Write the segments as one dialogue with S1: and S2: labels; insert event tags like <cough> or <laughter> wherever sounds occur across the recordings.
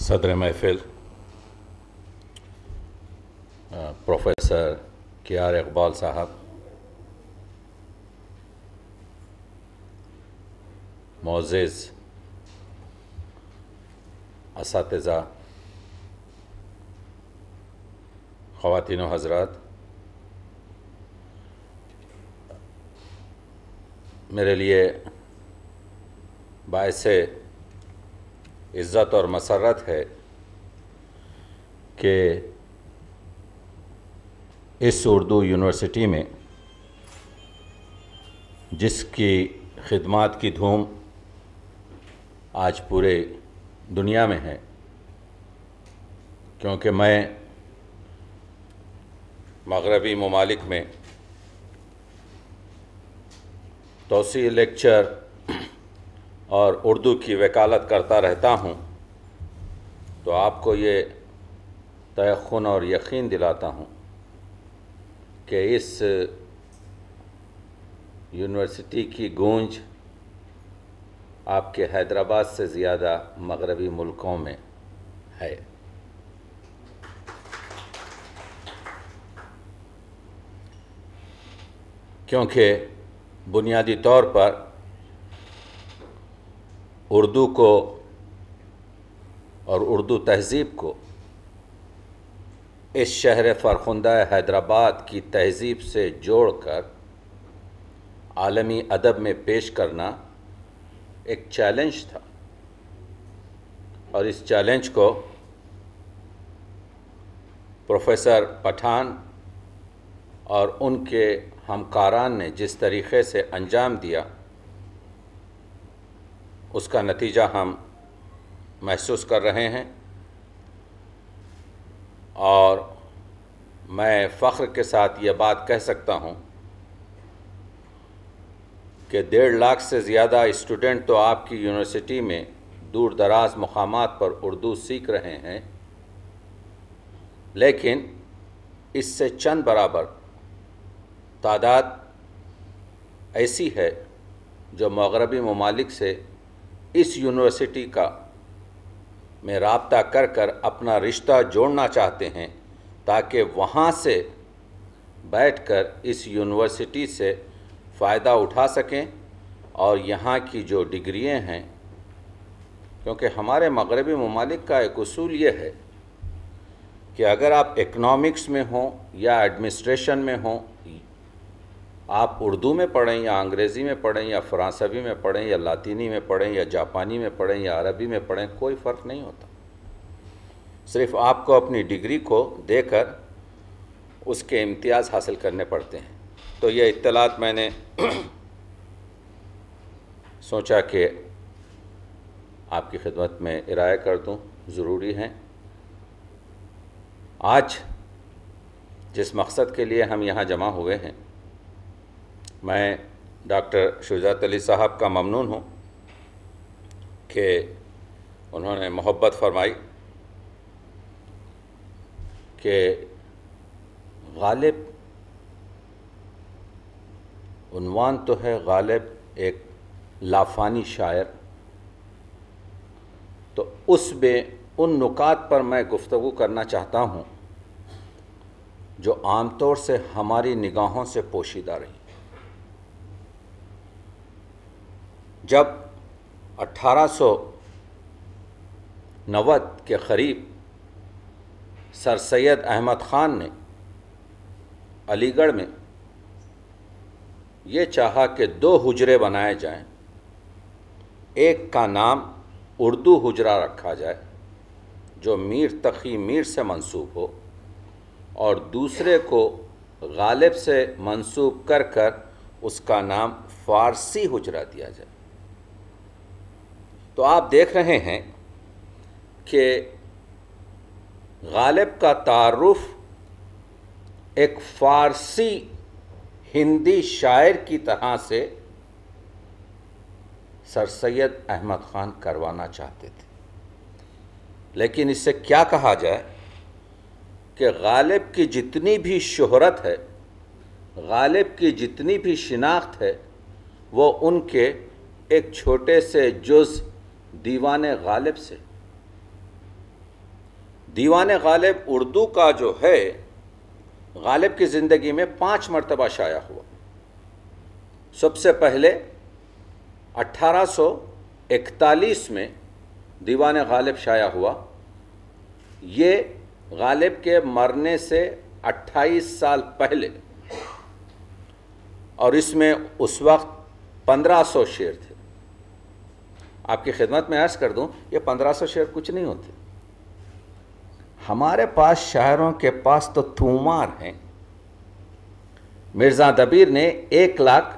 S1: सदर महफिल प्रोफेसर के आर इकबाल साहब मोजेज इस खातिन हजरात मेरे लिए बायस इज़्ज़त और मसरत है कि इस उर्दू यूनिवर्सिटी में जिसकी खिदमत की धूम आज पूरे दुनिया में है क्योंकि मैं मगरबी ममालिक में तोसी लेक्चर और उर्दू की वकालत करता रहता हूँ तो आपको ये तयन और यकीन दिलाता हूँ कि इस यूनिवर्सिटी की गूंज आपके हैदराबाद से ज़्यादा मगरबी मुल्कों में है क्योंकि बुनियादी तौर पर उर्दू को और उर्दू तहज़ीब को इस शहर फरखुंदा हैदराबाद की तहज़ीब से जोड़कर आलमी अदब में पेश करना एक चैलेंज था और इस चैलेंज को प्रोफेसर पठान और उनके हमकारान ने जिस तरीके से अंजाम दिया उसका नतीजा हम महसूस कर रहे हैं और मैं फ़ख्र के साथ ये बात कह सकता हूँ कि डेढ़ लाख से ज़्यादा स्टूडेंट तो आपकी यूनिवर्सिटी में दूर दराज मकाम पर उर्दू सीख रहे हैं लेकिन इससे चंद बराबर तादाद ऐसी है जो मगरबी ममालिक से इस यूनिवर्सिटी का में रबता कर कर अपना रिश्ता जोड़ना चाहते हैं ताकि वहाँ से बैठकर इस यूनिवर्सिटी से फ़ायदा उठा सकें और यहाँ की जो डिग्रियाँ हैं क्योंकि हमारे मगरबी ममालिक का एक असूल ये है कि अगर आप इकनॉमिक्स में हों या एडमिनिस्ट्रेशन में हों आप उर्दू में पढ़ें या अंग्रेज़ी में पढ़ें या फ़्रांसवी में पढ़ें या लातीनी में पढ़ें या जापानी में पढ़ें या अरबी में पढ़ें कोई फ़र्क नहीं होता सिर्फ आपको अपनी डिग्री को देकर उसके इम्तियाज़ हासिल करने पड़ते हैं तो यह इतलात मैंने <clears throat> सोचा कि आपकी खिदमत में इराया कर दूँ ज़रूरी हैं आज जिस मकसद के लिए हम यहाँ जमा हुए हैं मैं डॉक्टर शुजात अली साहब का ममनून हूँ कि उन्होंने मोहब्बत फरमाई कि गालिब उनवान तो है गालिब एक लाफानी शायर तो उस में उन नुकात पर मैं गुफ्तु करना चाहता हूँ जो आमतौर से हमारी निगाहों से पोशीदा रही जब 1890 के करीब सर सैद अहमद ख़ान ने अलीगढ़ में ये चाहा कि दो हुजरे बनाए जाएं, एक का नाम उर्दू हुजरा रखा जाए जो मीर तखी मीर से मंसूब हो और दूसरे को गालिब से मंसूब कर कर उसका नाम फ़ारसी हुजरा दिया जाए तो आप देख रहे हैं कि गालिब का तारफ़ एक फ़ारसी हिंदी शायर की तरह से सर सैद अहमद ख़ान करवाना चाहते थे लेकिन इससे क्या कहा जाए कि गालिब की जितनी भी शोहरत है गालिब की जितनी भी शिनाख्त है वो उनके एक छोटे से जुज़ दीवान गालिब से दीवान गालिब उर्दू का जो है गालिब की ज़िंदगी में पाँच मरतबा शाया हुआ सबसे पहले 1841 में दीवान गालिब शाया हुआ ये गालिब के मरने से 28 साल पहले और इसमें उस वक्त 1500 शेर थे आपकी खिदमत में अर्ज़ कर दूं ये पंद्रह सौ शेयर कुछ नहीं होते हमारे पास शहरों के पास तो तूमार हैं मिर्ज़ा दबीर ने एक लाख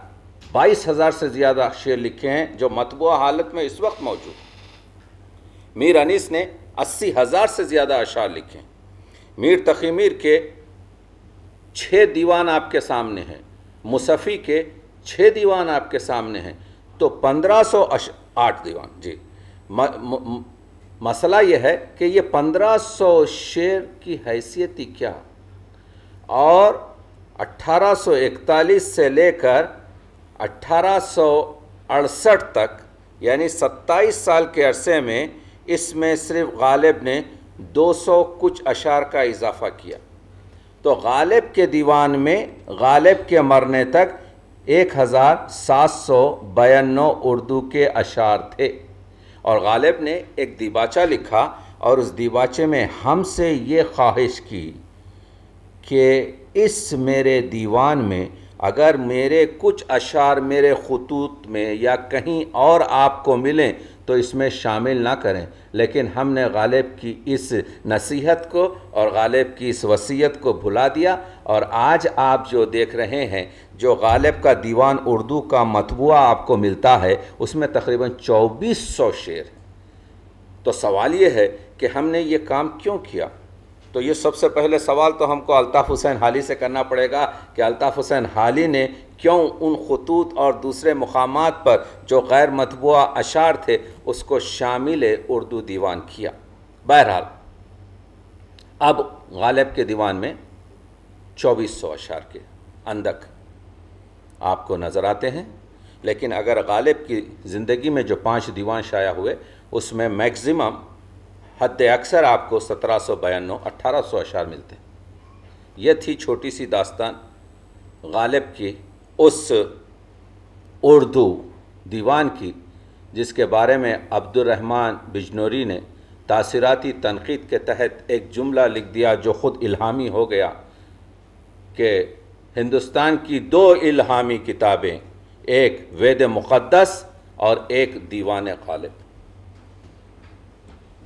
S1: बाईस हज़ार से ज़्यादा शेयर लिखे हैं जो मतबूा हालत में इस वक्त मौजूद मीर अनीस ने अस्सी हज़ार से ज़्यादा अशार लिखे हैं मीर तकी मीर के छह दीवान आपके सामने हैं मुसफ़ी के छह दीवान आपके सामने हैं तो पंद्रह सौ आठ दीवान जी म, म, म, मसला यह है कि ये सौ शेर की हैसियत ही क्या और सौ इकतालीस से लेकर अट्ठारह तक यानी सत्ताईस साल के अरसे में इसमें सिर्फ गालिब ने दो सौ कुछ अशार का इजाफा किया तो गालिब के दीवान में गालिब के मरने तक एक हज़ार सात सौ बयानवे उर्दू के अशार थे और गालिब ने एक दीबाचा लिखा और उस दीबाचे में हमसे ये ख्वाहिश की कि इस मेरे दीवान में अगर मेरे कुछ अशार मेरे खतूत में या कहीं और आपको मिलें तो इसमें शामिल ना करें लेकिन हमने गालिब की इस नसीहत को और गालिब की इस वसीयत को भुला दिया और आज आप जो देख रहे हैं जो गालिब का दीवान उर्दू का मतबूआ आपको मिलता है उसमें तकरीबन चौबीस सौ शेर तो सवाल ये है कि हमने ये काम क्यों किया तो ये सबसे पहले सवाल तो हमको अल्ताफ़ हुसैन हाली से करना पड़ेगा कि अल्ताफ़ हुसैन हाली ने क्यों उन खतूत और दूसरे मकाम पर जो गैर मतबूा अशार थे उसको शामिल उर्दू दीवान किया बहरहाल अब गालिब के दीवान में चौबीस सौ अशार के अंदक आपको नज़र आते हैं लेकिन अगर गालिब की ज़िंदगी में जो पांच दीवान शाया हुए उसमें मैक्सिमम हद अक्सर आपको सत्रह सौ बयानो अट्ठारह सौ अशार मिलते हैं यह थी छोटी सी दास्तान गालिब की उस उर्दू दीवान की जिसके बारे में अब्दुलरहमान बिजनौरी ने तासीराती तनकीद के तहत एक जुमला लिख दिया जो ख़ुद इल्हामी हो गया कि हिंदुस्तान की दो इल्हामी किताबें एक वेद मुक़दस और एक दीवान गालिब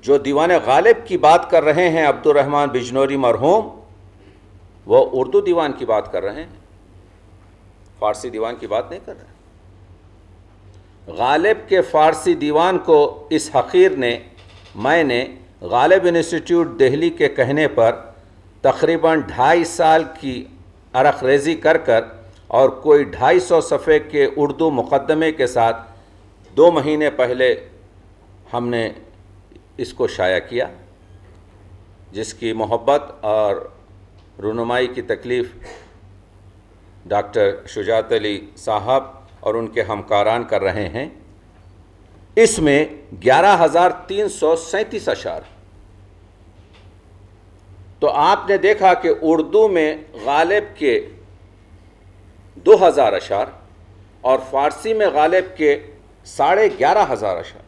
S1: जो दीवान गालिब की बात कर रहे हैं अब्दुलरहमान बिजनौरी मरहूम वो उर्दू दीवान की बात कर रहे हैं फारसी दीवान की बात नहीं कर रहे गालिब के फारसी दीवान को इस हकीर ने मैंने गालिब इंस्टीट्यूट दिल्ली के कहने पर तकरीबन ढाई साल की अरख रेजी कर कर और कोई ढाई सौ सफ़े के उर्दू मुकदमे के साथ दो महीने पहले हमने इसको शाया किया जिसकी मोहब्बत और रुनुमाई की तकलीफ़ डॉक्टर शुजात अली साहब और उनके हमकारान कर रहे हैं इसमें ग्यारह हज़ार तीन सौ सैंतीस अशार तो आपने देखा कि उर्दू में गालिब के दो हज़ार अशार और फ़ारसी में गालिब के साढ़े ग्यारह हज़ार अशार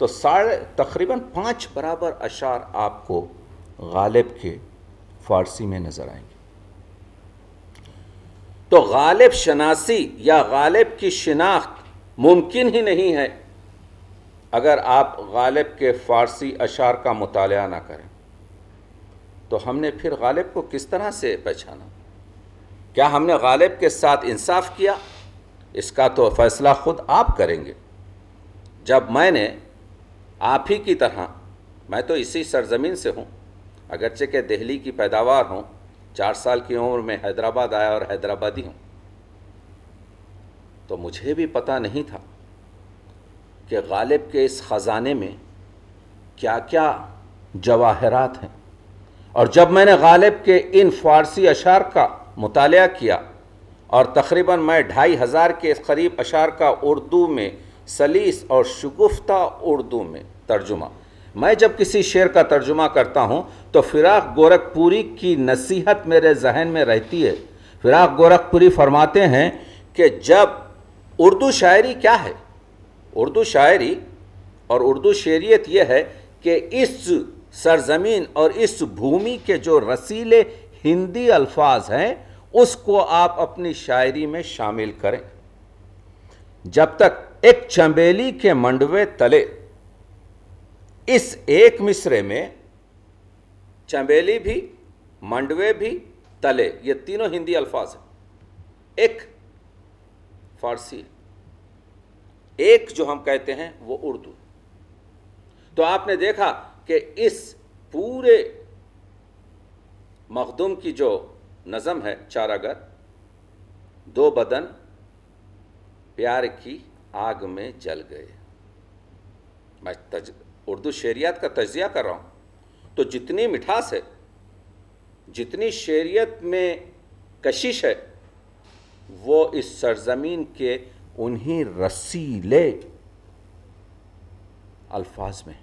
S1: तो साढ़े तकरीबन पाँच बराबर अशार आपको गालिब के फ़ारसी में नज़र आएंगे तो गालिब शनासी या गालिब की शिनाख्त मुमकिन ही नहीं है अगर आप गालिब के फ़ारसी अशार का मताल ना करें तो हमने फिर गालिब को किस तरह से पहचाना क्या हमने गालिब के साथ इंसाफ किया इसका तो फ़ैसला ख़ुद आप करेंगे जब मैंने आप ही की तरह मैं तो इसी सरजमीन से हूँ अगरचे के दहली की पैदावार हूँ चार साल की उम्र में हैदराबाद आया और हैदराबादी हूँ तो मुझे भी पता नहीं था कि गालिब के इस ख़ज़ाने में क्या क्या जवाहरात हैं और जब मैंने गालिब के इन फ़ारसी अशार का मुताल किया और तकरीबन मैं ढाई हज़ार के करीब अशार का उर्दू में सलीस और शगुफ्ता उर्दू में तर्जुमा मैं जब किसी शेर का तर्जुमा करता हूँ तो फिराक गोरखपुरी की नसीहत मेरे जहन में रहती है फिराक गोरखपुरी फरमाते हैं कि जब उर्दू शायरी क्या है उर्दू शायरी और उर्दू शेरियत यह है कि इस सरजमीन और इस भूमि के जो रसीले हिंदी अल्फाज हैं उसको आप अपनी शायरी में शामिल करें जब तक एक चंबेली के मंडवे तले इस एक मिसरे में चमेली भी मंडवे भी तले ये तीनों हिंदी अल्फाज हैं एक फारसी एक जो हम कहते हैं वो उर्दू तो आपने देखा कि इस पूरे मखदूम की जो नज़म है चारागर दो बदन प्यार की आग में जल गए मैं उर्दू शेरियात का तजिया कर रहा हूँ तो जितनी मिठास है जितनी शेरियत में कशिश है वो इस सरजमीन के उन्हीं रसीले अल्फाज में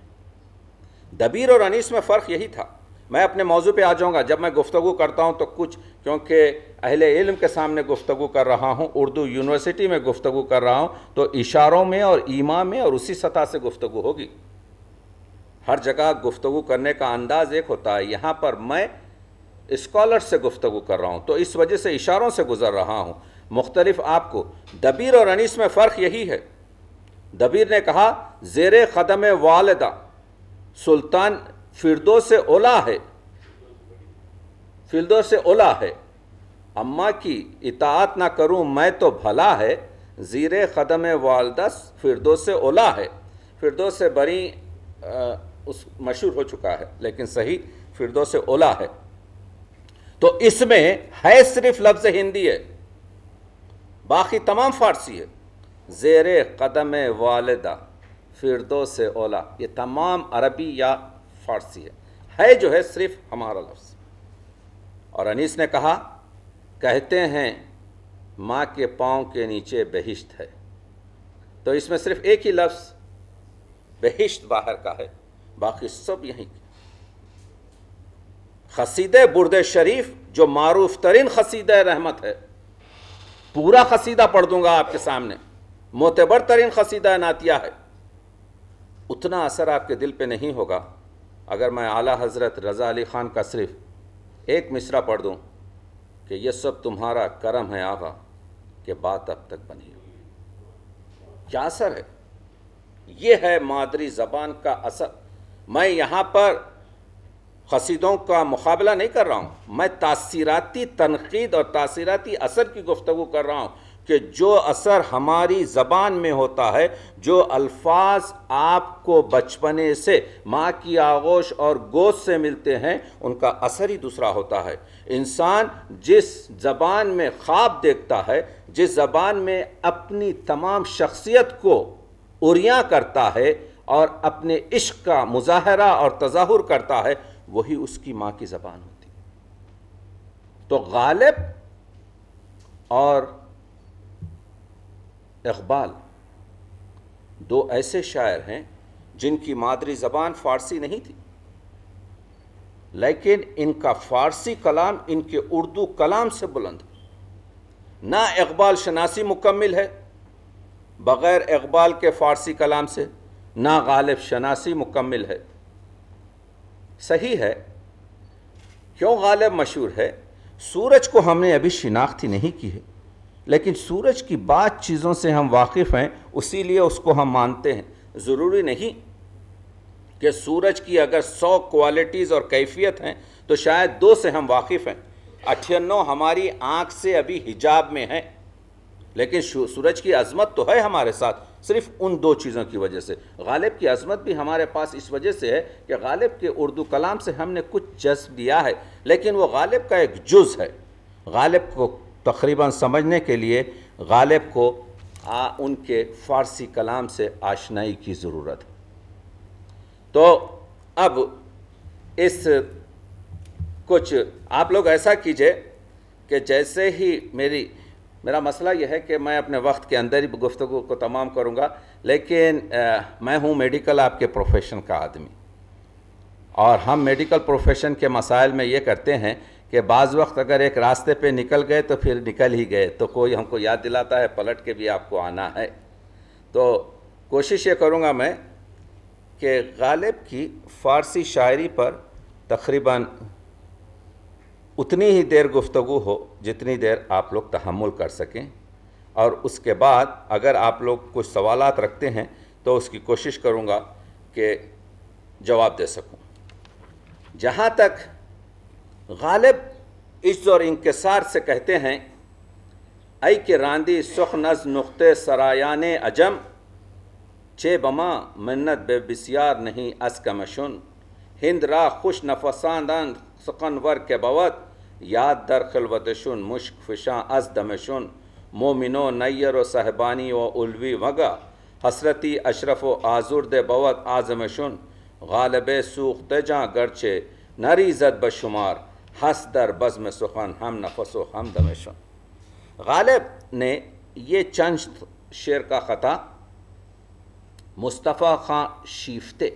S1: दबीर और अनीस में फ़र्क यही था मैं अपने मौजू पे आ जाऊँगा जब मैं गुफ्तु करता हूँ तो कुछ क्योंकि अहले इल्म के सामने गुफ्तु कर रहा हूँ उर्दू यूनिवर्सिटी में गुफ्तु कर रहा हूँ तो इशारों में और ईमा में और उसी सतह से गुफ्तु होगी हर जगह गुफ्तु करने का अंदाज़ एक होता है यहाँ पर मैं इस्कॉलर से गुफ्तु कर रहा हूँ तो इस वजह से इशारों से गुज़र रहा हूँ मुख्तलिफ आपको दबीर और अनीस में फ़र्क यही है दबीर ने कहा जेर ख़दम वालदा सुल्तान फिरदो से ओला है फिरदो से ओला है अम्मा की इतात ना करूँ मैं तो भला है ज़ीर ख़दम वालदस फिरदो से ओला है फिरदो से बरी उस मशहूर हो चुका है लेकिन सही फिरदो से ओला है तो इसमें है सिर्फ लफ्ज हिंदी है बाकी तमाम फारसी है जेर कदम वालदा फिरदो से ओला ये तमाम अरबी या फारसी है है जो है सिर्फ हमारा लफ्ज़ और अनीस ने कहा कहते हैं माँ के पाँव के नीचे बहिश्त है तो इसमें सिर्फ एक ही लफ्ज़ बहिश्त बाहर का है बाकी सब यहीं खसीद बुरद शरीफ जो मारूफ तरीन खसीद रहमत है पूरा खसीदा पढ़ दूंगा आपके सामने मोतबर तरीन खसीदा नातिया है उतना असर आपके दिल पे नहीं होगा अगर मैं आला हज़रत रज़ा अली ख़ान का सिर्फ एक मिसरा पढ़ दूँ कि यह सब तुम्हारा करम है आगा कि बात अब तक बनी हुई क्या असर है यह है मादरी ज़बान का असर मैं यहाँ पर कसीदों का मुकाबला नहीं कर रहा हूँ मैं तासीराती तनकीद और तासीराती असर की गुफ्तु कर रहा हूँ कि जो असर हमारी ज़बान में होता है जो अल्फाज आपको बचपने से माँ की आगोश और गोद से मिलते हैं उनका असर ही दूसरा होता है इंसान जिस ज़बान में ख्वाब देखता है जिस ज़बान में अपनी तमाम शख्सियत को उरिया करता है और अपने इश्क का मुजाहरा और तजाहुर करता है वही उसकी माँ की जबान होती है तो गालिब और इकबाल दो ऐसे शायर हैं जिनकी मादरी जबान फारसी नहीं थी लेकिन इनका फारसी कलाम इनके उर्दू कलाम से बुलंद ना इकबाल शनासी मुकम्मल है बग़ैर इकबाल के फारसी कलाम से ना गालिब शनासी मुकम्मल है सही है क्यों गालिब मशहूर है सूरज को हमने अभी शिनाख्त ही नहीं की है लेकिन सूरज की बात चीज़ों से हम वाकिफ़ हैं उसी लिए उसको हम मानते हैं ज़रूरी नहीं कि सूरज की अगर सौ क्वालिटीज़ और कैफियत हैं तो शायद दो से हम वाकिफ़ हैं अठन्नो हमारी आँख से अभी हिजाब में है लेकिन सूरज की अजमत तो है हमारे साथ सिर्फ उन दो चीज़ों की वजह से गालिब की अजमत भी हमारे पास इस वजह से है कि गालिब के उर्दू कलाम से हमने कुछ जज्ब लिया है लेकिन वो गालिब का एक जुज़ है गालिब को तकरीबन समझने के लिए गालिब को आ, उनके फ़ारसी कलाम से आशनाई की ज़रूरत है तो अब इस कुछ आप लोग ऐसा कीजिए कि जैसे ही मेरी मेरा मसला यह है कि मैं अपने वक्त के अंदर ही गुफ्तु को तमाम करूँगा लेकिन आ, मैं हूँ मेडिकल आपके प्रोफेशन का आदमी और हम मेडिकल प्रोफेशन के मसाइल में ये करते हैं कि बाज़ वक्त अगर एक रास्ते पे निकल गए तो फिर निकल ही गए तो कोई हमको याद दिलाता है पलट के भी आपको आना है तो कोशिश ये करूँगा मैं कि गालिब की फ़ारसी शायरी पर तकरीबन उतनी ही देर गुफ्तु हो जितनी देर आप लोग तहमुल कर सकें और उसके बाद अगर आप लोग कुछ सवाल रखते हैं तो उसकी कोशिश करूँगा कि जवाब दे सकूँ जहाँ तक गालिब इज्ज और इंकसार से कहते हैं ऐ के रांदी सुख नज नुक़े सरायान अजम चे बमा मन्नत बेबिसियार नहीं अस कमशन हिंद रा खुश नफसानदान वर के बवत याद दर खलवतशन मुश्क फिशा अस दमशन मोमिनो नैयर व साहबानी व उलवी वगा हसरती अशरफ व आजुर्द बवत आजमशन गालब सूख्त जाँ गर्चे नरी जद बशुमार हस दर बज़म सुखन हम नफस व हम दमशन गालिब ने ये चंद शेर का ख़ता मुस्तफ़ा खां शीफते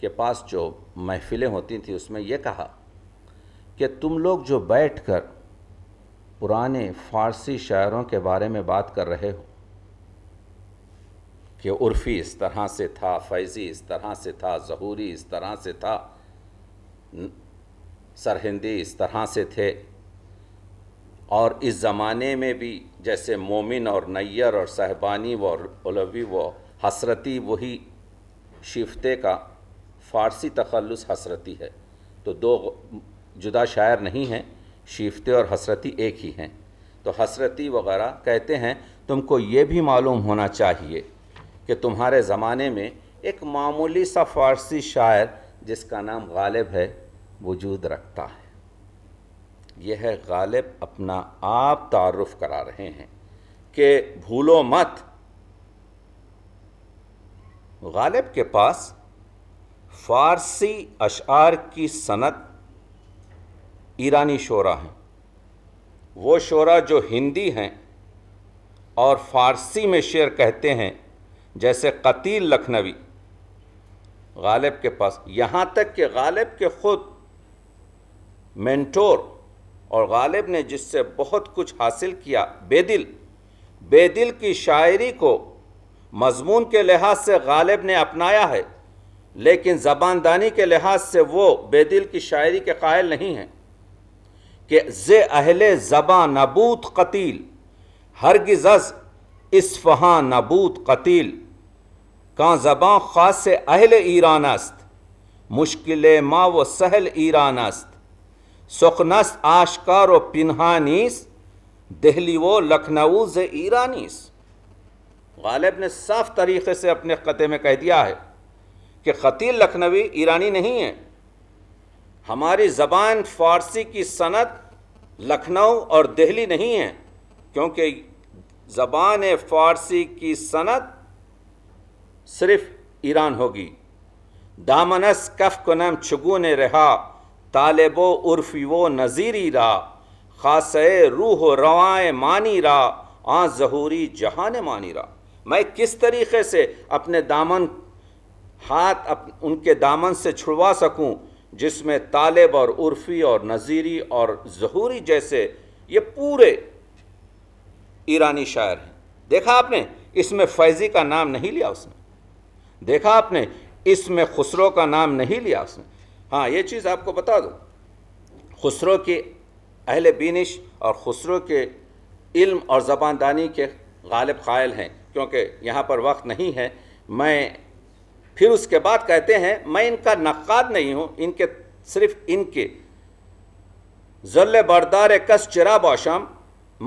S1: के पास जो महफ़िलें होती थी उसमें यह कहा कि तुम लोग जो बैठकर पुराने फ़ारसी शायरों के बारे में बात कर रहे हो कि उर्फ़ी इस तरह से था फैज़ी इस तरह से था जहूरी इस तरह से था सरहिंदी इस तरह से थे और इस ज़माने में भी जैसे मोमिन और नैयर और साहबानी व उलवी व हसरती वही शिफ्ते का फ़ारसी तखलस हसरती है तो दो जुदा शायर नहीं हैं शीफते और हसरती एक ही हैं तो हसरती वगैरह कहते हैं तुमको ये भी मालूम होना चाहिए कि तुम्हारे ज़माने में एक मामूली सा फ़ारसी शायर जिसका नाम गालिब है वजूद रखता है यह है गालिब अपना आप तारफ़ करा रहे हैं कि भूलो मत गालिब के पास फ़ारसी अशार की सनत ईरानी शोरा हैं वो शोरा जो हिंदी हैं और फ़ारसी में शेर कहते हैं जैसे कतील लखनवी गालिब के पास यहाँ तक कि गालिब के ख़ुद मेंटोर और गालिब ने जिससे बहुत कुछ हासिल किया बेदिल बेदिल की शायरी को मजमून के लिहाज से गालिब ने अपनाया है लेकिन ज़बानदानी के लिहाज से वो बेदिल की शायरी के कायल नहीं हैं कि जे अहल ज़बा नबूत कतील हरगज इसफ़हा नबूत कतील का जबाँ ख़ास अहल ईरान अस्त मुश्किल माँ व सहल ईरान अस्त सुखनस आशकार व पिनहानीस दहली व लखनऊ ज ईरानीस गालिब ने साफ तरीक़े से अपने ख़ते में कह दिया है कि ख़तील लखनवी ईरानी नहीं है हमारी ज़बान फ़ारसी की सनत लखनऊ और दिल्ली नहीं है क्योंकि ज़बान फ़ारसी की सनत सिर्फ ईरान होगी दामनस कफ कनम छगुन रहा तालब उर्फ वो नज़ीरी रा खास रूह रवाए मानी रा आ जहूरी जहान मानी रा मैं किस तरीके से अपने दामन हाथ अप, उनके दामन से छुड़वा सकूं जिसमें तालिब और उर्फी और नज़ीरी और जहूरी जैसे ये पूरे ईरानी शायर हैं देखा आपने इसमें फैज़ी का नाम नहीं लिया उसने देखा आपने इसमें खुसरो का नाम नहीं लिया उसने हाँ ये चीज़ आपको बता दूँ खुसरो के अहल बीनिश और खुसरो के इल्म और ज़बानदानी के गालिब कायल हैं क्योंकि यहाँ पर वक्त नहीं है मैं फिर उसके बाद कहते हैं मैं इनका नक्काद नहीं हूँ इनके सिर्फ इनके जल्ल बरदार कस चिरा बाशम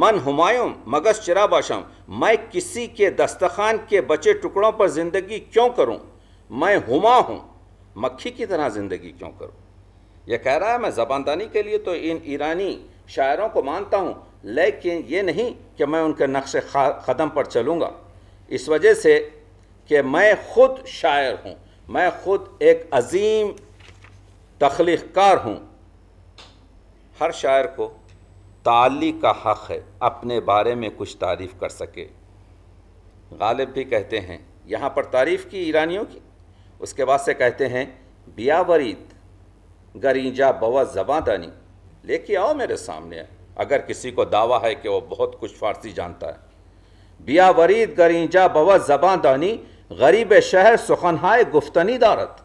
S1: मन हुमायूं मगस चिरा बाशम मैं किसी के दस्तखान के बचे टुकड़ों पर ज़िंदगी क्यों करूं मैं हुमा हूं मक्खी की तरह ज़िंदगी क्यों करूं यह कह रहा है मैं ज़बानदानी के लिए तो इन ईरानी शायरों को मानता हूं लेकिन ये नहीं कि मैं उनके नक्श कदम पर चलूँगा इस वजह से कि मैं खुद शायर हूँ मैं खुद एक अजीम तख्लीकार हूँ हर शायर को ताली का हक़ है अपने बारे में कुछ तारीफ़ कर सके गालिब भी कहते हैं यहाँ पर तारीफ़ की ईरानियों की उसके बाद से कहते हैं बियावरीद गरीजा बवा जबादानी लेके आओ मेरे सामने अगर किसी को दावा है कि वो बहुत कुछ फारसी जानता है बिया वरीद गरीजा बवा जबादानी गरीब शहर सुखनहाय गुफ्तनी दारत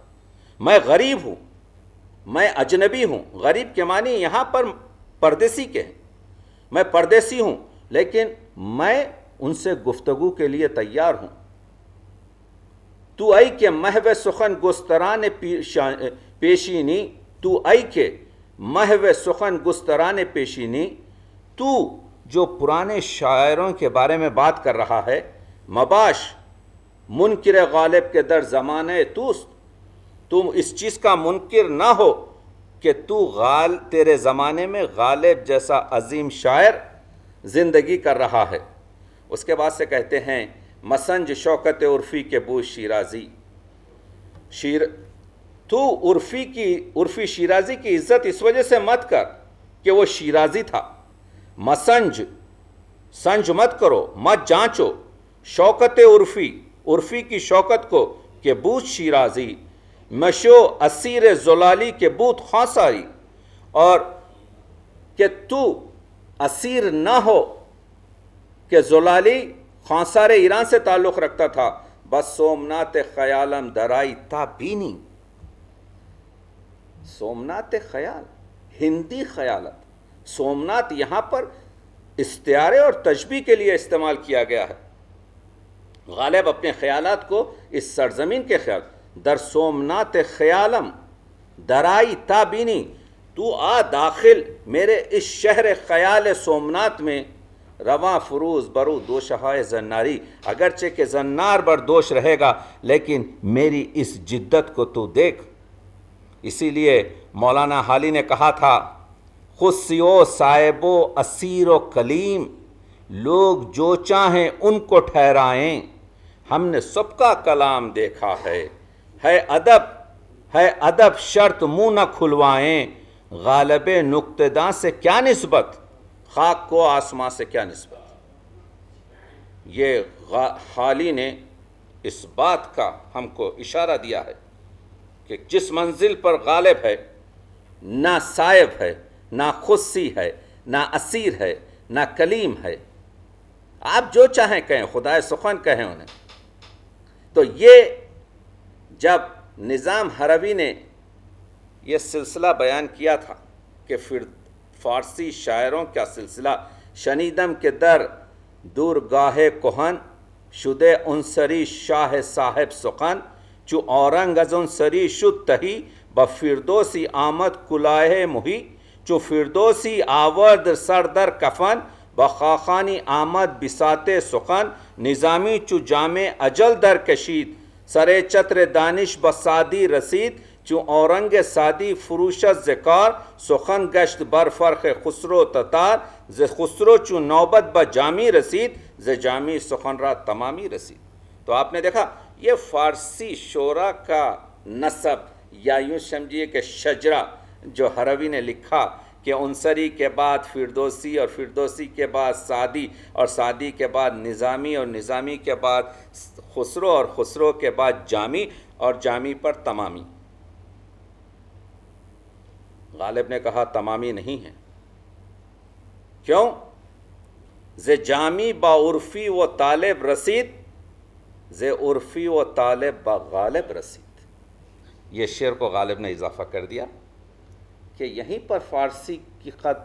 S1: मैं गरीब हूँ मैं अजनबी हूँ गरीब के मानी यहाँ पर परदेसी के हैं मैं परदेसी हूँ लेकिन मैं उनसे गुफ्तगु के लिए तैयार हूँ तू आई के महव सुखन गुस्तरान पेशीनी तू आई के महव सुखन गुस्तरान पेशीनी तू जो पुराने शायरों के बारे में बात कर रहा है मबाश मुनकर गालिब के दर ज़माने तूस तुम इस चीज़ का मुनकर ना हो कि तू गाल तेरे ज़माने में गालिब जैसा अजीम शायर ज़िंदगी कर रहा है उसके बाद से कहते हैं मसंज शौकत उर्फ़ी के बू शराजी शीर तू उर्फ़ी की उर्फ़ी शराजी की इज़्ज़त इस वजह से मत कर कि वो शराजी था मसंज संज मत करो मत जांचो शौकत उर्फ़ी उर्फ़ी की शौकत को के बूत शराजी मशो असीर जुलाली के बूत खासारी और के तू असीर ना हो कि जुलाली खासार ईरान से ताल्लुक़ रखता था बस सोमनाथ ख्यालम दराई था बीनी सोमनाथ ख्याल हिंदी ख्यालत सोमनाथ यहां पर इस्तारे और तजबी के लिए इस्तेमाल किया गया है गालिब अपने ख्याल को इस सरजमीन के ख्याल दर सोमनाथ ख्यालम दराई ताबीनी तू आ दाखिल मेरे इस शहर ख्याल सोमनाथ में रवा फरूज बरू दो शहा जन्नारी अगरचे के जन्नार बरदोश रहेगा लेकिन मेरी इस जिद्दत को तो देख इसीलिए मौलाना हाली ने कहा था खुशियो साहिबो असीर कलीम लोग जो चाहें उनको ठहराएं हमने सबका कलाम देखा है है अदब है अदब शर्त मुंह न खुलवाएं गालब नुकतदा से क्या नस्बत खाक को आसमां से क्या नस्बत ये खाली ने इस बात का हमको इशारा दिया है कि जिस मंजिल पर गालिब है ना सायब है ना खुस्सी है ना असीर है ना कलीम है आप जो चाहें कहें खुदा सुखन कहें उन्हें तो ये जब निज़ाम हरवी ने यह सिलसिला बयान किया था कि फिर फारसी शायरों का सिलसिला शनिदम के दर दूर गाहे कोहन शुदे उनसरी शाह साहेब सुखन चु औरंगज सरी शुद तही ब फिरदोसी आमद कुलाहे मुही चु फिरदोसी आवर्द सरदर कफन बखाखानी आमद बिसात सुखन निज़ामी चु जाम अजल दर कशीद सरे चत्र दानिश बसादी रसीद चूँ औरंग सादी फरूश ज़कार सुखन गश्त बर फ़र्क खुसरो ततार ज खुसरो चूँ नौबत ब जामी रसीद ज जामी सुखन रा तमामी रसीद तो आपने देखा ये फ़ारसी शोरा का नसब या यूँ समझिए कि शजरा जो हरवी ने लिखा कि उनसरी के बाद फिरदोसी और फिरदोसी के बाद सादी और सादी के बाद निज़ामी और निज़ामी के बाद खुसरो और खुसरो के बाद जामी और जामी पर तमामी गालिब ने कहा तमामी नहीं है क्यों जे जामी बाफ़ी व तालब रसीद जे उर्फ़ी व तालब बा गालिब रसीद ये शेर को गालिब ने इजाफ़ा कर दिया कि यहीं पर फारसी की खत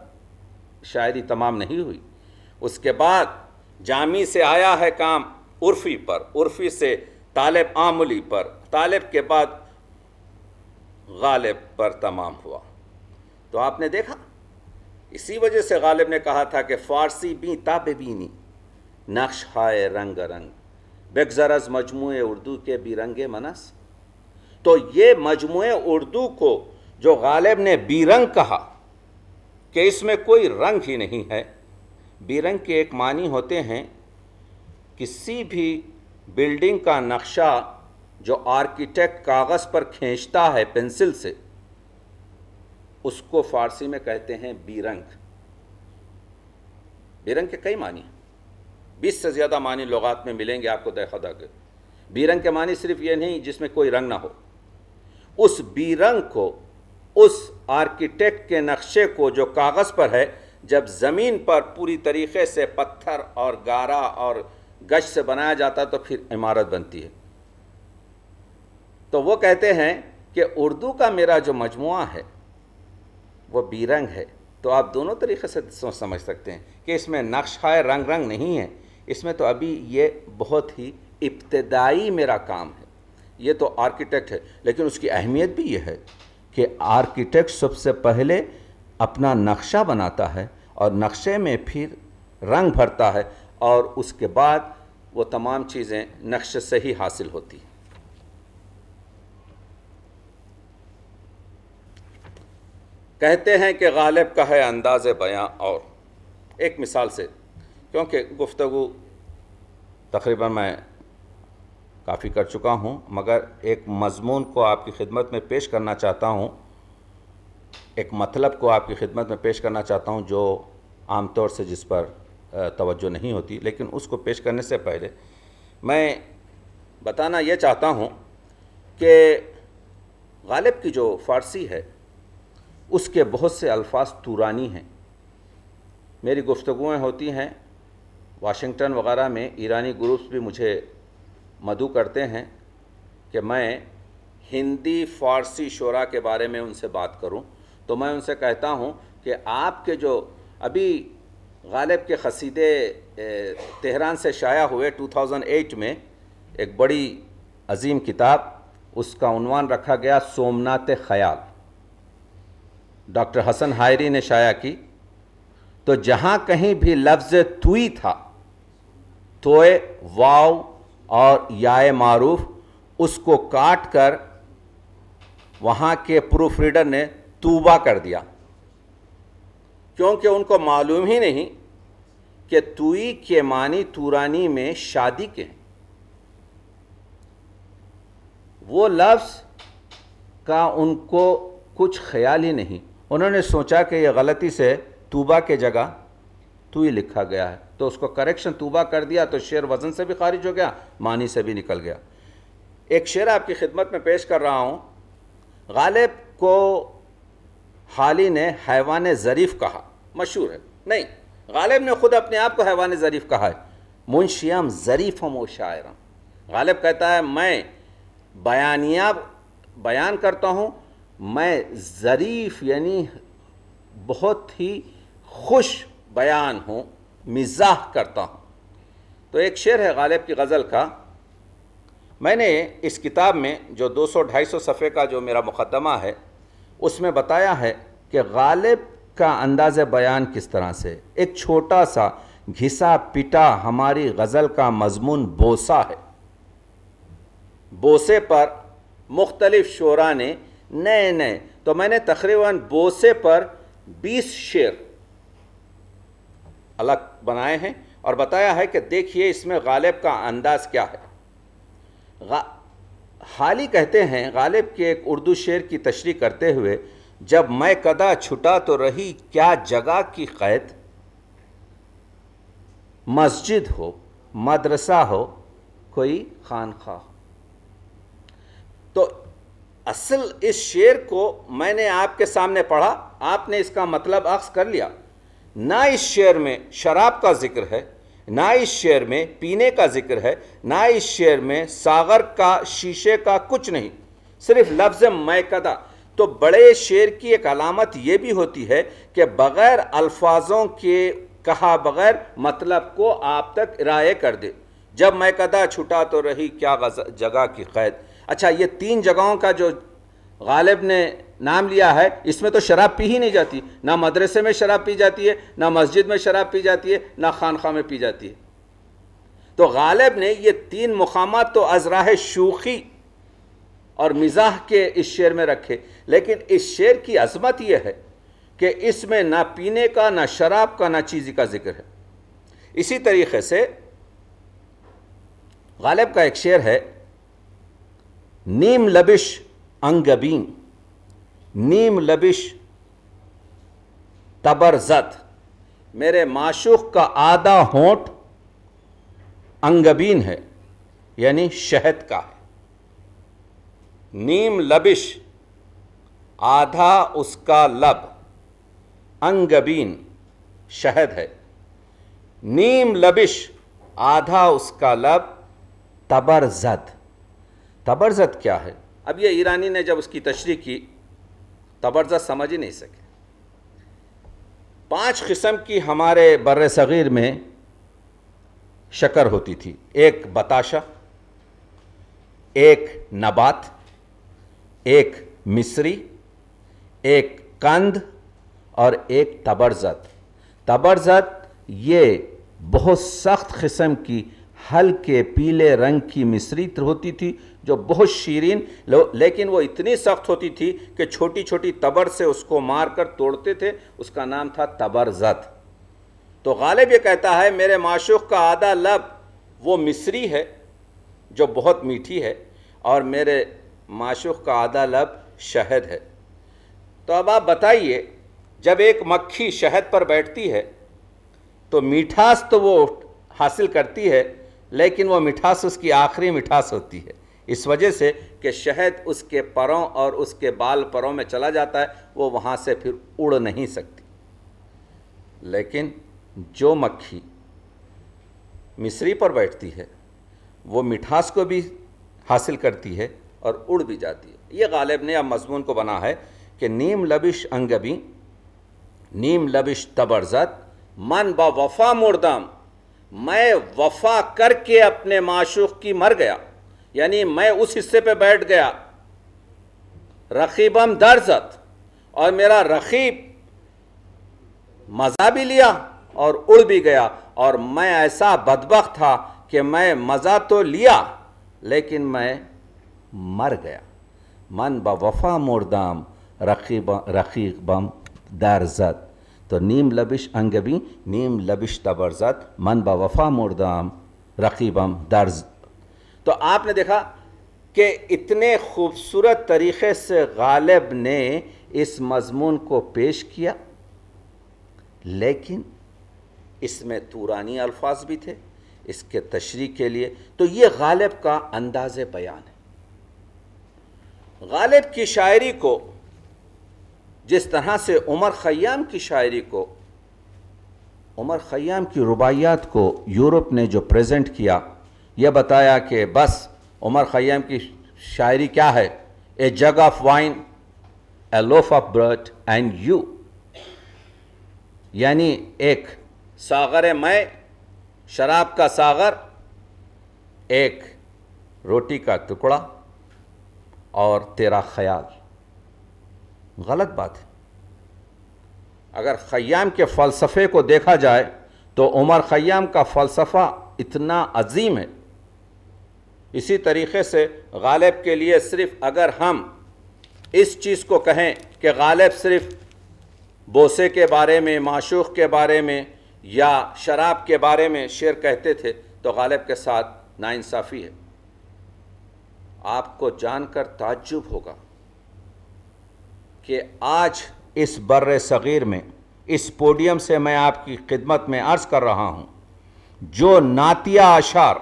S1: शायरी तमाम नहीं हुई उसके बाद जामी से आया है काम उर्फी पर उर्फी से तालब आमली पर तालब के बाद गालिब पर तमाम हुआ तो आपने देखा इसी वजह से गालिब ने कहा था कि फ़ारसी भी ताब बीनी नक्श हाय रंग रंग बेगजरज मजमू उर्दू के भी रंगे मनस तो ये मजमू उर्दू को जो गालिब ने बीरंग कहा कि इसमें कोई रंग ही नहीं है बीरंग के एक मानी होते हैं किसी भी बिल्डिंग का नक्शा जो आर्किटेक्ट कागज़ पर खींचता है पेंसिल से उसको फारसी में कहते हैं बीरंग बीरंग के कई मानी बीस से ज़्यादा मानी लगात में मिलेंगे आपको देखदा के बीरंग के मानी सिर्फ ये नहीं जिसमें कोई रंग ना हो उस बीरंग को उस आर्किटेक्ट के नक्शे को जो कागज़ पर है जब ज़मीन पर पूरी तरीके से पत्थर और गारा और गश से बनाया जाता है तो फिर इमारत बनती है तो वो कहते हैं कि उर्दू का मेरा जो मजमु है वो बीरंग है तो आप दोनों तरीके से सोच समझ सकते हैं कि इसमें नक्श है रंग रंग नहीं है इसमें तो अभी ये बहुत ही इब्तदाई मेरा काम है ये तो आर्किटेक्ट है लेकिन उसकी अहमियत भी ये है कि आर्किटेक्ट सबसे पहले अपना नक्शा बनाता है और नक्शे में फिर रंग भरता है और उसके बाद वो तमाम चीज़ें नक्श से ही हासिल होती हैं कहते हैं कि गालिब का है अंदाज़ बयां और एक मिसाल से क्योंकि गुफ्तु तकरीबन मैं काफ़ी कर चुका हूँ मगर एक मजमून को आपकी खिदमत में पेश करना चाहता हूँ एक मतलब को आपकी खिदमत में पेश करना चाहता हूँ जो आम तौर से जिस पर तवज्जो नहीं होती लेकिन उसको पेश करने से पहले मैं बताना यह चाहता हूँ कि गालिब की जो फ़ारसी है उसके बहुत से अल्फाज तुरानी हैं मेरी गुफ्तगुएँ होती हैं वाशिंगटन वगैरह में ईरानी ग्रुप्स भी मुझे मधु करते हैं कि मैं हिंदी फारसी शोरा के बारे में उनसे बात करूं तो मैं उनसे कहता हूं कि आपके जो अभी गालिब के खसीदे तेहरान से शाया हुए 2008 में एक बड़ी अजीम किताब उसका उनवान रखा गया सोमनाथ ख़याल डॉक्टर हसन हायरी ने शाया की तो जहाँ कहीं भी लफ्ज़ तुई था तोए वाव और याए मारूफ उसको काट कर वहाँ के प्रूफ रीडर ने तूबा कर दिया क्योंकि उनको मालूम ही नहीं कि तुई के मानी तुरानी में शादी के वो लफ्ज़ का उनको कुछ ख्याल ही नहीं उन्होंने सोचा कि यह गलती से तूबा के जगह तू ही लिखा गया है तो उसको करेक्शन तूबा कर दिया तो शेर वज़न से भी खारिज हो गया मानी से भी निकल गया एक शेर आपकी खिदमत में पेश कर रहा हूँ गालिब को हाली ने हैवान ज़रीफ़ कहा मशहूर है नहीं गालिब ने ख़ुद अपने आप को हैवान ज़रीफ़ कहा है मुंशियाम ज़रीफ़ हम व शायरम गालिब कहता है मैं बयानिया बयान करता हूँ मैं ज़रीफ़ यानी बहुत ही खुश बयान हूँ मिजाह करता हूँ तो एक शेर है गालिब की गज़ल का मैंने इस किताब में जो 200-250 सफ़े का जो मेरा मुकदमा है उसमें बताया है कि गालिब का अंदाज़ बयान किस तरह से एक छोटा सा घिसा पिटा हमारी गज़ल का मजमून बोसा है बोसे पर मुख्तलिफ़ शोरा ने नए नए तो मैंने तकरीबन बोसे पर 20 शेर अलग बनाए हैं और बताया है कि देखिए इसमें गालिब का अंदाज़ क्या है हाल ही कहते हैं गालिब के एक उर्दू शेर की तशरी करते हुए जब मैं कदा छुटा तो रही क्या जगह की कैद मस्जिद हो मदरसा हो कोई खानखा हो तो असल इस शेर को मैंने आपके सामने पढ़ा आपने इसका मतलब अक्स कर लिया ना इस शेर में शराब का जिक्र है ना इस शेर में पीने का जिक्र है ना इस शेर में सागर का शीशे का कुछ नहीं सिर्फ लफ्ज़ मैकदा तो बड़े शेर की एक अलामत यह भी होती है कि बग़ैर अल्फाजों के कहा बग़ैर मतलब को आप तक राय कर दे जब मैकदा छुटा तो रही क्या जगह की कैद अच्छा ये तीन जगहों का जो गालिब ने नाम लिया है इसमें तो शराब पी ही नहीं जाती ना मदरसे में शराब पी जाती है ना मस्जिद में शराब पी जाती है ना खानखा में पी जाती है तो गालिब ने ये तीन मुकाम तो अजराह शूखी और मिजाह के इस शेर में रखे लेकिन इस शेर की अजमत यह है कि इसमें ना पीने का ना शराब का ना चीज़ का जिक्र है इसी तरीके से गालिब का एक शेर है नीम लबिश अंगबीन नीम लबिश तबरजत मेरे माशूक का आधा होंठ अंगबीन है यानी शहद का है नीम लबिश आधा उसका लब अंगबीन शहद है नीम लबिश आधा उसका लब तबरजत तबरजत क्या है अब ये ईरानी ने जब उसकी तशरी की ज़बरदस्त समझ ही नहीं सके पांच किस्म की हमारे बर सग़ीर में शक्कर होती थी एक बताशा एक नबात एक मिस्री एक कंद और एक तबरजत तबरजत ये बहुत सख्त किस्म की हल्के पीले रंग की मिश्रित होती थी जो बहुत शीरीन लेकिन वो इतनी सख्त होती थी कि छोटी छोटी तबर से उसको मारकर तोड़ते थे उसका नाम था तबरजत तो गालिब ये कहता है मेरे माशूक का आधा लब वो मिस्री है जो बहुत मीठी है और मेरे माशूक का आधा लब शहद है तो अब आप बताइए जब एक मक्खी शहद पर बैठती है तो मिठास तो वो हासिल करती है लेकिन वो मिठास उसकी आखिरी मिठास होती है इस वजह से कि शहद उसके परों और उसके बाल परों में चला जाता है वो वहाँ से फिर उड़ नहीं सकती लेकिन जो मक्खी मिश्री पर बैठती है वो मिठास को भी हासिल करती है और उड़ भी जाती है ये गालिब ने अब मजमून को बना है कि नीम लबिश अंगबी नीम लबिश तबरजत मन ब वफा मुर्दम मैं वफा करके अपने माशूक की मर गया यानी मैं उस हिस्से पे बैठ गया रखीबम दर्जत और मेरा रखीब मज़ा भी लिया और उड़ भी गया और मैं ऐसा बदबक था कि मैं मज़ा तो लिया लेकिन मैं मर गया मन ब वफा मुर्दाम रकीब रकीबम दर्जत तो नीम लबिश अंगबी नीम लबिश तबरजत मन ब वफा मुर्दाम बम दर्ज तो आपने देखा कि इतने खूबसूरत तरीक़े से गालिब ने इस मज़मून को पेश किया लेकिन इसमें तुरानी अल्फाज भी थे इसके तशरी के लिए तो ये गालिब का अंदाज बयान है गालिब की शायरी को जिस तरह से उमर ख़याम की शायरी को उमर ख़याम की रुबायात को यूरोप ने जो प्रेजेंट किया यह बताया कि बस उमर ख़याम की शायरी क्या है a jug of wine a loaf of bread and you यानी एक सागर मैं शराब का सागर एक रोटी का टुकड़ा और तेरा ख्याल गलत बात है अगर ख़याम के फ़लसफ़े को देखा जाए तो उमर ख़याम का फ़लसफ़ा इतना अजीम है इसी तरीके से गालिब के लिए सिर्फ अगर हम इस चीज़ को कहें कि गालिब सिर्फ बोसे के बारे में माशूख के बारे में या शराब के बारे में शेर कहते थे तो गालिब के साथ नाइंसाफ़ी है आपको जानकर ताज्जुब होगा कि आज इस बर सग़ीर में इस पोडियम से मैं आपकी खिदमत में अर्ज़ कर रहा हूँ जो नातिया आशार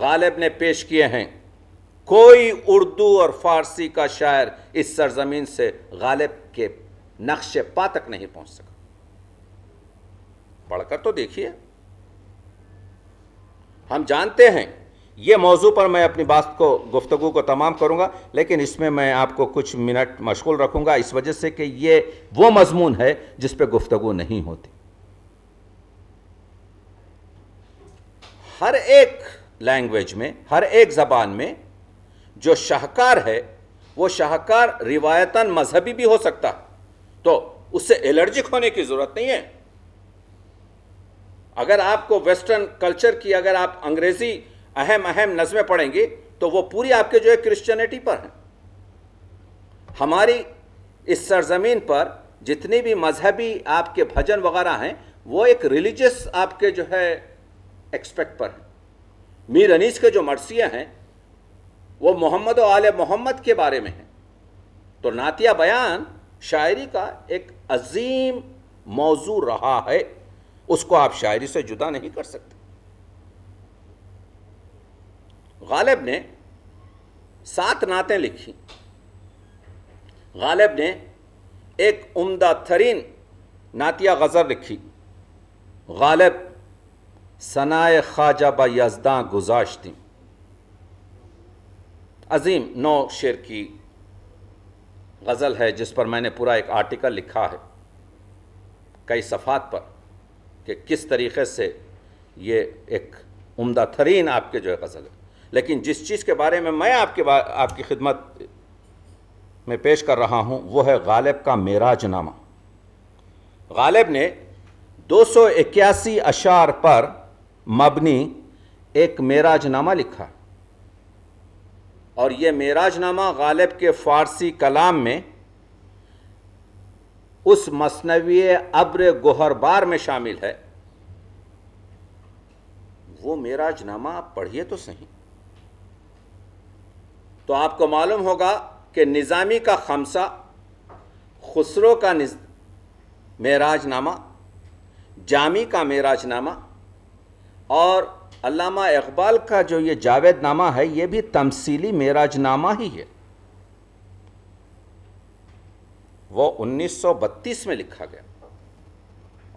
S1: गालिब ने पेश किए हैं कोई उर्दू और फारसी का शायर इस सरजमीन से गालिब के नक्श पा तक नहीं पहुंच सका पढ़कर तो देखिए हम जानते हैं ये मौजू पर मैं अपनी बात को गुफ्तगु को तमाम करूंगा लेकिन इसमें मैं आपको कुछ मिनट मशगूल रखूंगा इस वजह से कि यह वो मजमून है जिस पर गुफ्तगु नहीं होती हर एक लैंग्वेज में हर एक ज़बान में जो शाहकार है वो शाहकार रिवायतन मजहबी भी हो सकता है तो उससे एलर्जिक होने की ज़रूरत नहीं है अगर आपको वेस्टर्न कल्चर की अगर आप अंग्रेज़ी अहम अहम नज़में पढ़ेंगे तो वो पूरी आपके जो है क्रिश्चियनिटी पर हैं हमारी इस सरजमीन पर जितनी भी मजहबी आपके भजन वगैरह हैं वो एक रिलीजियस आपके जो है एक्सपेक्ट पर हैं मीर अनीस के जो मरसिया हैं वो मोहम्मद आल मोहम्मद के बारे में हैं तो नातिया बयान शायरी का एक अजीम मौजू रहा है उसको आप शायरी से जुदा नहीं कर सकते गालिब ने सात नातें लिखी गालिब ने एक उम्दा तरीन नातिया गज़ल लिखी गालिब सनाए ख्वाजा ब गुजाश गुजाशती अजीम नौ शेर की गज़ल है जिस पर मैंने पूरा एक आर्टिकल लिखा है कई सफ़ात पर कि किस तरीके से ये एक उम्दा तरीन आपके जो है गज़ल है लेकिन जिस चीज़ के बारे में मैं आपके आपकी खिदमत में पेश कर रहा हूँ वो है गालिब का नामा गालिब ने दो सौ इक्यासी अशार पर मबनी एक मेराजनामा लिखा और ये मेराजनामा गालिब के फ़ारसी कलाम में उस मसनवी अब्र गोहरबार में शामिल है वो मेराजनामा आप पढ़िए तो सही तो आपको मालूम होगा कि निज़ामी का खमसा खुसरो का मेराजनामा जामी का मेराजनामा और अल्लामा इकबाल का जो ये जावेद नामा है ये भी तमसीली मेराज नामा ही है वो 1932 में लिखा गया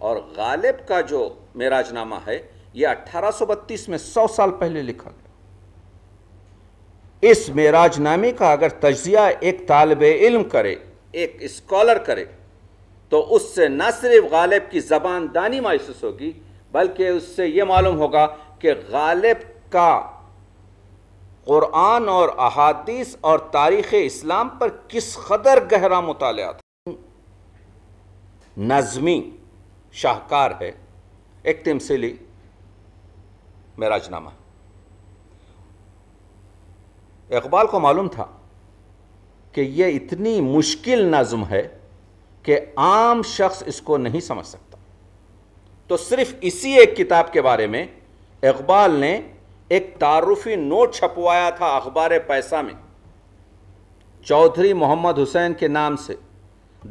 S1: और गालिब का जो मेराजनामा है यह 1832 में 100 साल पहले लिखा गया इस मेराजनामे का अगर तजिया एक तालब इल्म करे एक स्कॉलर करे तो उससे न सिर्फ गालिब की जबान दानी महसूस होगी बल्कि उससे यह मालूम होगा कि गालिब का क़ुरान और अहादीस और तारीख़ इस्लाम पर किस कदर गहरा मताल था नज़मी शाहकार है एक तमसीली मेराजनामा इकबाल को मालूम था कि यह इतनी मुश्किल नज़म है कि आम शख्स इसको नहीं समझ सकता तो सिर्फ इसी एक किताब के बारे में इकबाल ने एक तारुफी नोट छपवाया था अखबार पैसा में चौधरी मोहम्मद हुसैन के नाम से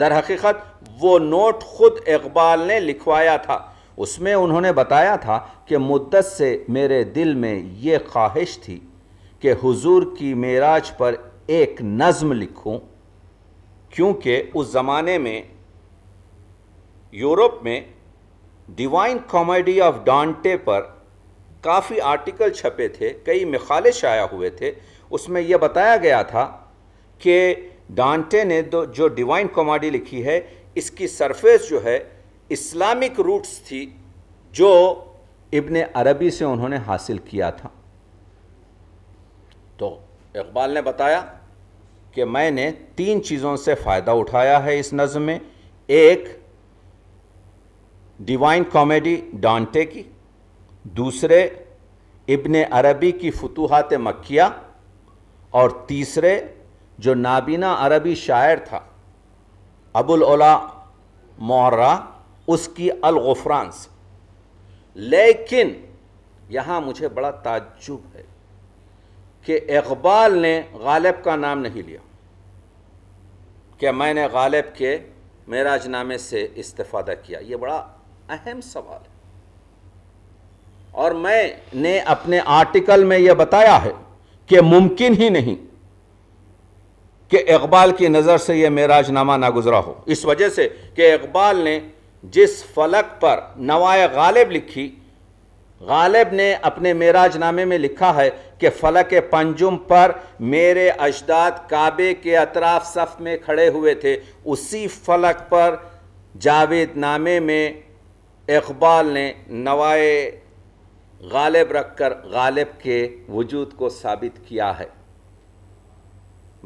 S1: दर हकीकत वो नोट खुद इकबाल ने लिखवाया था उसमें उन्होंने बताया था कि मुद्दत से मेरे दिल में ये ख्वाहिश थी कि हुजूर की मेराज पर एक नज़म लिखूं क्योंकि उस ज़माने में यूरोप में डिवाइन कॉमेडी ऑफ डांटे पर काफ़ी आर्टिकल छपे थे कई मिखाले शाया हुए थे उसमें यह बताया गया था कि डांटे ने दो जो डिवाइन कॉमेडी लिखी है इसकी सरफेस जो है इस्लामिक रूट्स थी जो इब्न अरबी से उन्होंने हासिल किया था तो इकबाल ने बताया कि मैंने तीन चीज़ों से फ़ायदा उठाया है इस नज़म में एक डिवाइन कॉमेडी डांटे की दूसरे इब्न अरबी की फतूहत मक्या और तीसरे जो नाबीना अरबी शायर था अबुल अबुलला मौर्रा उसकी अलगफ्रांस से लेकिन यहाँ मुझे बड़ा ताज्जुब है कि इकबाल ने गालिब का नाम नहीं लिया क्या मैंने गालिब के मेराजनामे से इस्तीफ़ादा किया ये बड़ा अहम सवाल है और मैंने अपने आर्टिकल में यह बताया है कि मुमकिन ही नहीं कि इकबाल की नज़र से यह मेराजनामा ना गुजरा हो इस वजह से कि इकबाल ने जिस फलक पर नवाए गालिब लिखी गालिब ने अपने मेराजनामे में लिखा है कि फलक पंजुम पर मेरे अजदाद काबे के अतराफ सफ़ में खड़े हुए थे उसी फलक पर जावेद नामे में इकबाल ने नवाए गालिब रख कर गालिब के वजूद को साबित किया है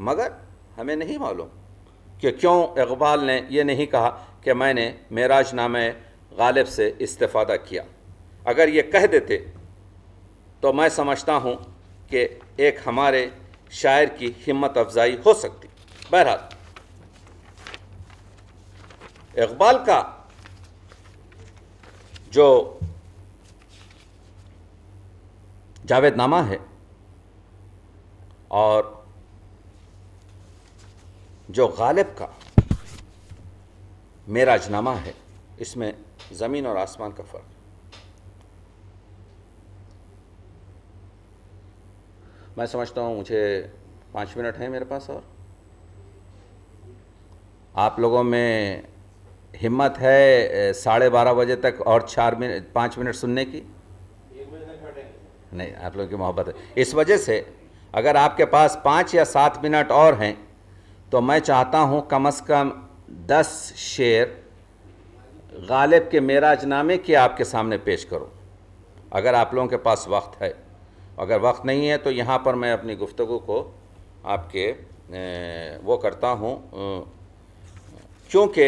S1: मगर हमें नहीं मालूम कि क्यों इकबाल ने यह नहीं कहा कि मैंने मेराज नाम गालिब से इस्ता किया अगर ये कह देते तो मैं समझता हूँ कि एक हमारे शायर की हिम्मत अफजाई हो सकती बहरहाल इकबाल का जो जावेदनामा है और जो गालिब का मेराजनामा है इसमें ज़मीन और आसमान का फ़र्क मैं समझता हूँ मुझे पाँच मिनट हैं मेरे पास और आप लोगों में हिम्मत है साढ़े बारह बजे तक और चार मिनट पाँच मिनट सुनने की नहीं आप लोगों की मोहब्बत है इस वजह से अगर आपके पास पाँच या सात मिनट और हैं तो मैं चाहता हूँ कम अज़ कम दस शेर गालिब के मेराज नामे के आपके सामने पेश करो अगर आप लोगों के पास वक्त है अगर वक्त नहीं है तो यहाँ पर मैं अपनी गुफ्तु को आपके वो करता हूँ क्योंकि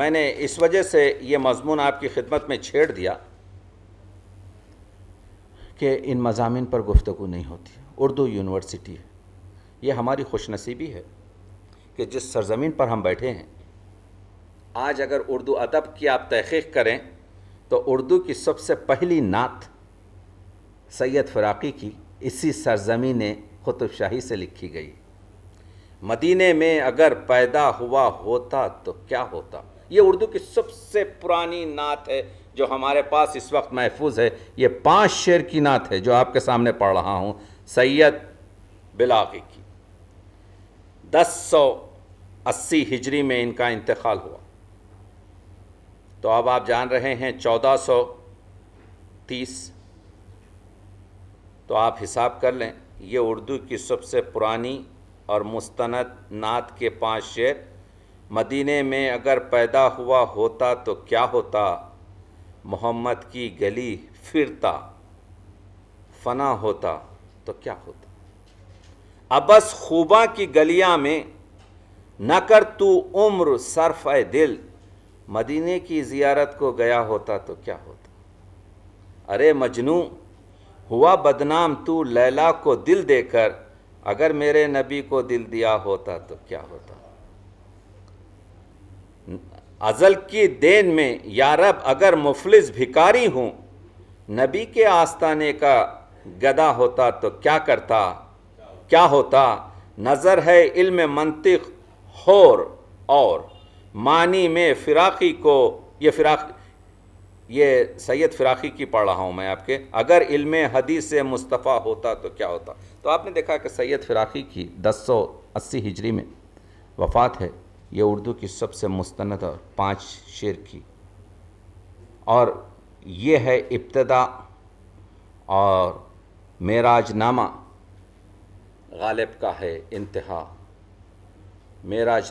S1: मैंने इस वजह से ये मज़मून आपकी खिदमत में छेड़ दिया कि इन मजामी पर गुफ्तु नहीं होती उर्दू यूनिवर्सिटी है ये हमारी खुशनसीबी है कि जिस सरजमीन पर हम बैठे हैं आज अगर उर्दू अदब की आप तहक़ीक करें तो उर्दू की सबसे पहली नात सैयद फराकी की इसी सरजमी ने ख़ुतब शाही से लिखी गई मदीने में अगर पैदा हुआ होता तो क्या होता ये उर्दू की सबसे पुरानी नात है जो हमारे पास इस वक्त महफूज है ये पांच शेर की नात है जो आपके सामने पढ़ रहा हूँ सैयद बिलागी की दस सौ अस्सी हिजरी में इनका इंतकाल हुआ तो अब आप जान रहे हैं चौदह सौ तीस तो आप हिसाब कर लें ये उर्दू की सबसे पुरानी और मुस्तनद नात के पांच शेर मदीने में अगर पैदा हुआ होता तो क्या होता मोहम्मद की गली फिरता फना होता तो क्या होता अबस खूबा की गलियां में न कर तू उम्र सरफ दिल मदीने की जियारत को गया होता तो क्या होता अरे मजनू हुआ बदनाम तू लैला को दिल देकर अगर मेरे नबी को दिल दिया होता तो क्या होता अजल की देन में या रब अगर मुफलिस भिकारी हूँ नबी के आस्थाने का गदा होता तो क्या करता क्या होता नज़र है इल्म मंतिक होर और मानी में फिराकी को ये फिराक ये सैयद फिराकी की पढ़ रहा हूँ मैं आपके अगर इल्म हदीस से मुस्तफ़ा होता तो क्या होता तो आपने देखा कि सैयद फिराकी की 1080 हिजरी में वफ़ात है ये उर्दू की सबसे मुस्ंद और पाँच शेर की और ये है इब्तदा और नामा गालिब का है इंतहा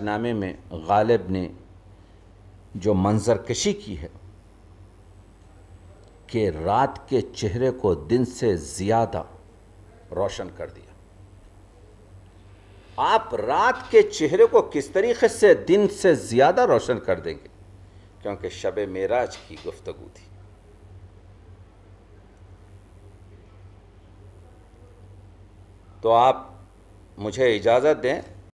S1: नामे में गालिब ने जो मंजर कशी की है कि रात के चेहरे को दिन से ज़्यादा रोशन कर दिया आप रात के चेहरे को किस तरीके से दिन से ज़्यादा रोशन कर देंगे क्योंकि शब मेराज की गुफ्तगु थी तो आप मुझे इजाज़त दें